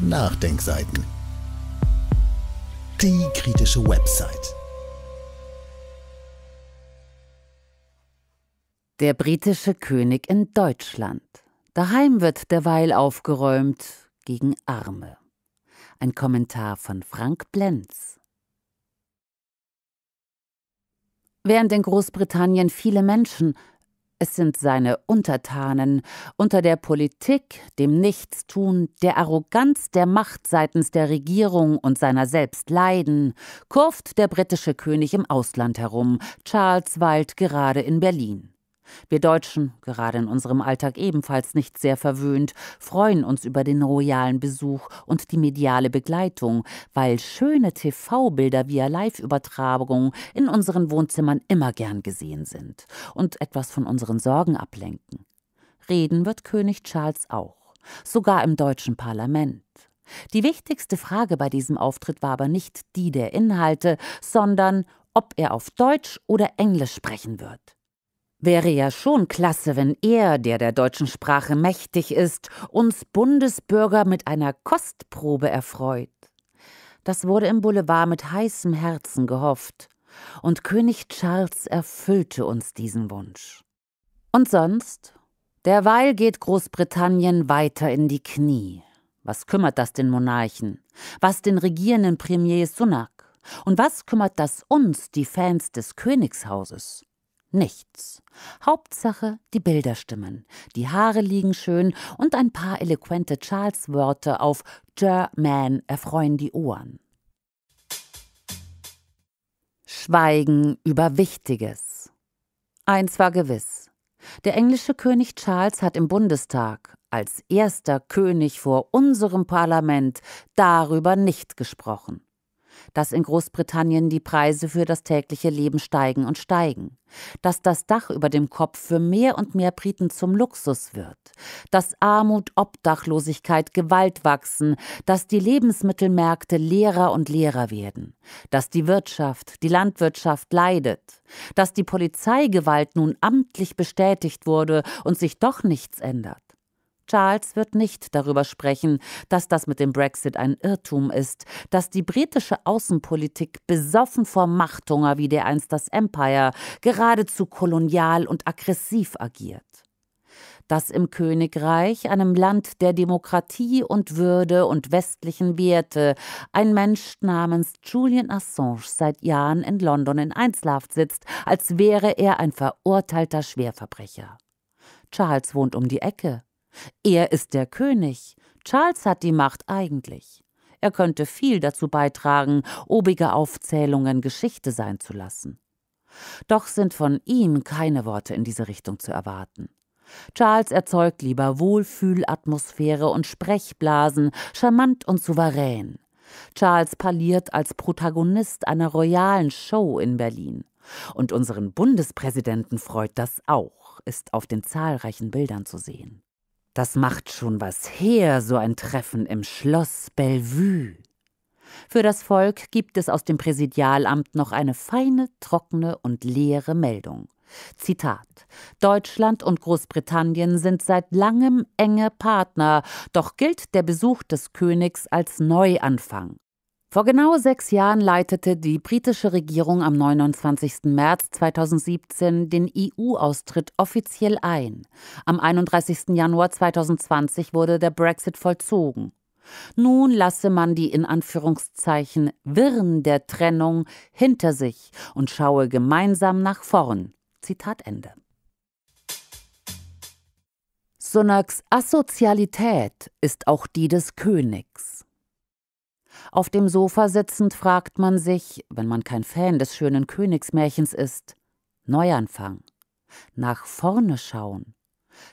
Nachdenkseiten. Die kritische Website. Der britische König in Deutschland. Daheim wird derweil aufgeräumt gegen Arme. Ein Kommentar von Frank Blenz. Während in Großbritannien viele Menschen, es sind seine Untertanen, unter der Politik, dem Nichtstun, der Arroganz der Macht seitens der Regierung und seiner selbst leiden, kurft der britische König im Ausland herum, Charles weilt gerade in Berlin. Wir Deutschen, gerade in unserem Alltag ebenfalls nicht sehr verwöhnt, freuen uns über den royalen Besuch und die mediale Begleitung, weil schöne TV-Bilder via Live-Übertragung in unseren Wohnzimmern immer gern gesehen sind und etwas von unseren Sorgen ablenken. Reden wird König Charles auch, sogar im deutschen Parlament. Die wichtigste Frage bei diesem Auftritt war aber nicht die der Inhalte, sondern ob er auf Deutsch oder Englisch sprechen wird. Wäre ja schon klasse, wenn er, der der deutschen Sprache mächtig ist, uns Bundesbürger mit einer Kostprobe erfreut. Das wurde im Boulevard mit heißem Herzen gehofft. Und König Charles erfüllte uns diesen Wunsch. Und sonst? Derweil geht Großbritannien weiter in die Knie. Was kümmert das den Monarchen? Was den regierenden Premier Sunak? Und was kümmert das uns, die Fans des Königshauses? nichts. Hauptsache, die Bilder stimmen, die Haare liegen schön und ein paar eloquente Charles-Wörter auf German erfreuen die Ohren. Schweigen über Wichtiges. Eins war gewiss. Der englische König Charles hat im Bundestag als erster König vor unserem Parlament darüber nicht gesprochen dass in Großbritannien die Preise für das tägliche Leben steigen und steigen, dass das Dach über dem Kopf für mehr und mehr Briten zum Luxus wird, dass Armut, Obdachlosigkeit, Gewalt wachsen, dass die Lebensmittelmärkte leerer und leerer werden, dass die Wirtschaft, die Landwirtschaft leidet, dass die Polizeigewalt nun amtlich bestätigt wurde und sich doch nichts ändert, Charles wird nicht darüber sprechen, dass das mit dem Brexit ein Irrtum ist, dass die britische Außenpolitik besoffen vor Machthunger wie der einst das Empire geradezu kolonial und aggressiv agiert dass im Königreich, einem Land der Demokratie und Würde und westlichen Werte, ein Mensch namens Julian Assange seit Jahren in London in Einzelhaft sitzt, als wäre er ein verurteilter Schwerverbrecher. Charles wohnt um die Ecke. Er ist der König. Charles hat die Macht eigentlich. Er könnte viel dazu beitragen, obige Aufzählungen Geschichte sein zu lassen. Doch sind von ihm keine Worte in diese Richtung zu erwarten. Charles erzeugt lieber Wohlfühlatmosphäre und Sprechblasen, charmant und souverän. Charles parliert als Protagonist einer royalen Show in Berlin. Und unseren Bundespräsidenten freut das auch, ist auf den zahlreichen Bildern zu sehen. Das macht schon was her, so ein Treffen im Schloss Bellevue. Für das Volk gibt es aus dem Präsidialamt noch eine feine, trockene und leere Meldung. Zitat Deutschland und Großbritannien sind seit langem enge Partner, doch gilt der Besuch des Königs als Neuanfang. Vor genau sechs Jahren leitete die britische Regierung am 29. März 2017 den EU-Austritt offiziell ein. Am 31. Januar 2020 wurde der Brexit vollzogen. Nun lasse man die in Anführungszeichen Wirren der Trennung hinter sich und schaue gemeinsam nach vorn. Zitat Ende. Sunaks Assozialität ist auch die des Königs. Auf dem Sofa sitzend fragt man sich, wenn man kein Fan des schönen Königsmärchens ist, Neuanfang. Nach vorne schauen.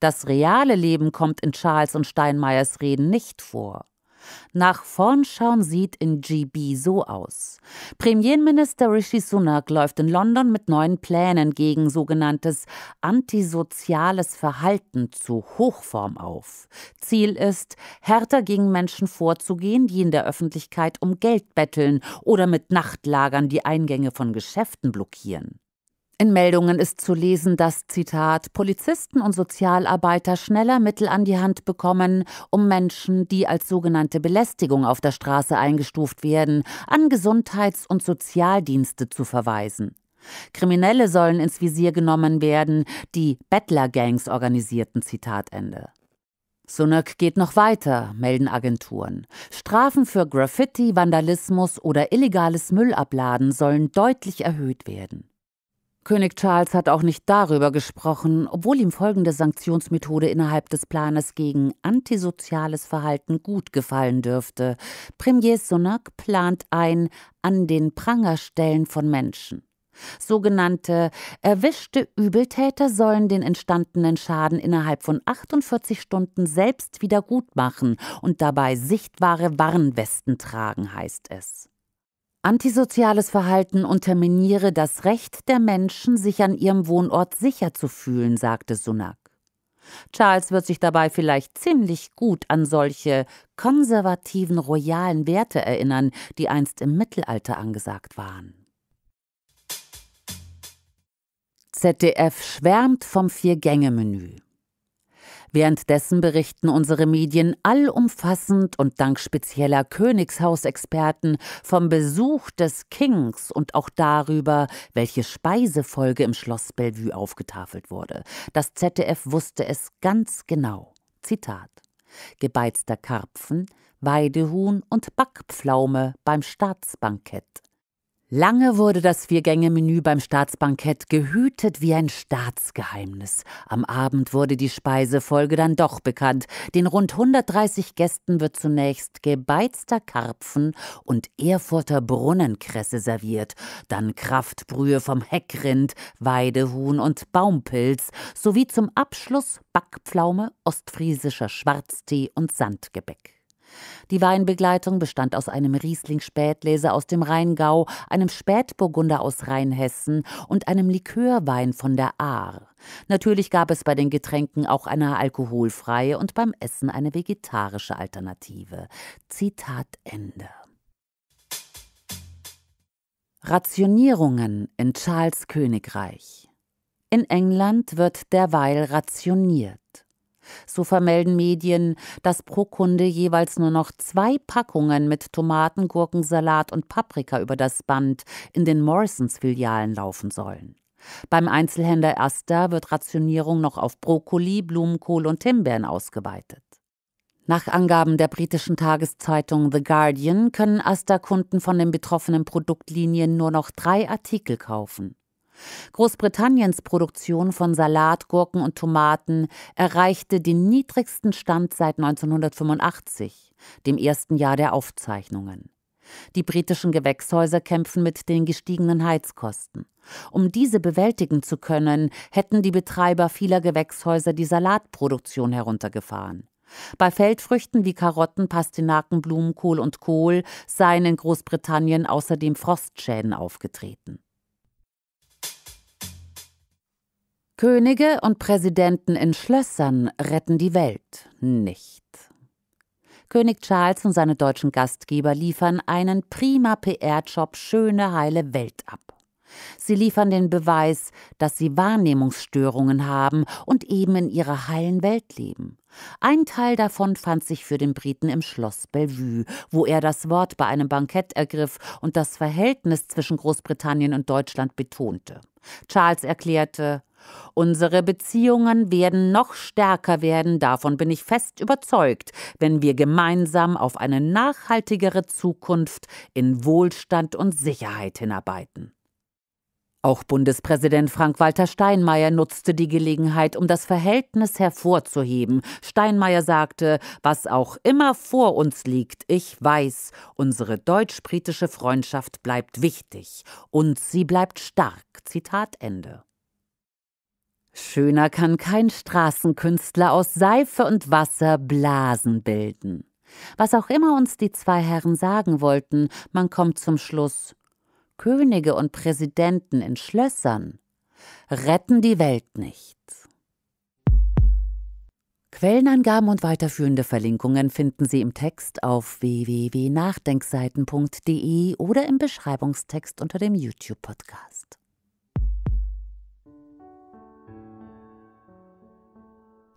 Das reale Leben kommt in Charles und Steinmeiers Reden nicht vor. Nach vorn schauen sieht in GB so aus. Premierminister Rishi Sunak läuft in London mit neuen Plänen gegen sogenanntes antisoziales Verhalten zu Hochform auf. Ziel ist, härter gegen Menschen vorzugehen, die in der Öffentlichkeit um Geld betteln oder mit Nachtlagern die Eingänge von Geschäften blockieren. In Meldungen ist zu lesen, dass Zitat Polizisten und Sozialarbeiter schneller Mittel an die Hand bekommen, um Menschen, die als sogenannte Belästigung auf der Straße eingestuft werden, an Gesundheits- und Sozialdienste zu verweisen. Kriminelle sollen ins Visier genommen werden, die Bettlergangs organisierten Zitat Sunak geht noch weiter, melden Agenturen. Strafen für Graffiti, Vandalismus oder illegales Müllabladen sollen deutlich erhöht werden. König Charles hat auch nicht darüber gesprochen, obwohl ihm folgende Sanktionsmethode innerhalb des Planes gegen antisoziales Verhalten gut gefallen dürfte. Premier Sunak plant ein an den Prangerstellen von Menschen. Sogenannte erwischte Übeltäter sollen den entstandenen Schaden innerhalb von 48 Stunden selbst wiedergutmachen und dabei sichtbare Warnwesten tragen, heißt es. Antisoziales Verhalten unterminiere das Recht der Menschen, sich an ihrem Wohnort sicher zu fühlen, sagte Sunak. Charles wird sich dabei vielleicht ziemlich gut an solche konservativen royalen Werte erinnern, die einst im Mittelalter angesagt waren. ZDF schwärmt vom Vier-Gänge-Menü. Währenddessen berichten unsere Medien allumfassend und dank spezieller Königshausexperten vom Besuch des Kings und auch darüber, welche Speisefolge im Schloss Bellevue aufgetafelt wurde. Das ZDF wusste es ganz genau. Zitat: Gebeizter Karpfen, Weidehuhn und Backpflaume beim Staatsbankett. Lange wurde das Viergänge-Menü beim Staatsbankett gehütet wie ein Staatsgeheimnis. Am Abend wurde die Speisefolge dann doch bekannt. Den rund 130 Gästen wird zunächst gebeizter Karpfen und Erfurter Brunnenkresse serviert, dann Kraftbrühe vom Heckrind, Weidehuhn und Baumpilz, sowie zum Abschluss Backpflaume, ostfriesischer Schwarztee und Sandgebäck. Die Weinbegleitung bestand aus einem Riesling-Spätlese aus dem Rheingau, einem Spätburgunder aus Rheinhessen und einem Likörwein von der Ahr. Natürlich gab es bei den Getränken auch eine alkoholfreie und beim Essen eine vegetarische Alternative. Zitat Ende. Rationierungen in Charles Königreich. In England wird derweil rationiert. So vermelden Medien, dass pro Kunde jeweils nur noch zwei Packungen mit Tomaten, Gurkensalat und Paprika über das Band in den Morrisons-Filialen laufen sollen. Beim Einzelhändler Asta wird Rationierung noch auf Brokkoli, Blumenkohl und Himbeeren ausgeweitet. Nach Angaben der britischen Tageszeitung The Guardian können Asta-Kunden von den betroffenen Produktlinien nur noch drei Artikel kaufen. Großbritanniens Produktion von Salat, Gurken und Tomaten erreichte den niedrigsten Stand seit 1985, dem ersten Jahr der Aufzeichnungen. Die britischen Gewächshäuser kämpfen mit den gestiegenen Heizkosten. Um diese bewältigen zu können, hätten die Betreiber vieler Gewächshäuser die Salatproduktion heruntergefahren. Bei Feldfrüchten wie Karotten, Pastinaken, Blumenkohl und Kohl seien in Großbritannien außerdem Frostschäden aufgetreten. Könige und Präsidenten in Schlössern retten die Welt nicht. König Charles und seine deutschen Gastgeber liefern einen prima PR-Job schöne heile Welt ab. Sie liefern den Beweis, dass sie Wahrnehmungsstörungen haben und eben in ihrer heilen Welt leben. Ein Teil davon fand sich für den Briten im Schloss Bellevue, wo er das Wort bei einem Bankett ergriff und das Verhältnis zwischen Großbritannien und Deutschland betonte. Charles erklärte Unsere Beziehungen werden noch stärker werden, davon bin ich fest überzeugt, wenn wir gemeinsam auf eine nachhaltigere Zukunft in Wohlstand und Sicherheit hinarbeiten. Auch Bundespräsident Frank-Walter Steinmeier nutzte die Gelegenheit, um das Verhältnis hervorzuheben. Steinmeier sagte, was auch immer vor uns liegt, ich weiß, unsere deutsch-britische Freundschaft bleibt wichtig und sie bleibt stark. Zitat Ende. Schöner kann kein Straßenkünstler aus Seife und Wasser Blasen bilden. Was auch immer uns die zwei Herren sagen wollten, man kommt zum Schluss Könige und Präsidenten in Schlössern retten die Welt nicht. Quellenangaben und weiterführende Verlinkungen finden Sie im Text auf www.nachdenkseiten.de oder im Beschreibungstext unter dem YouTube-Podcast.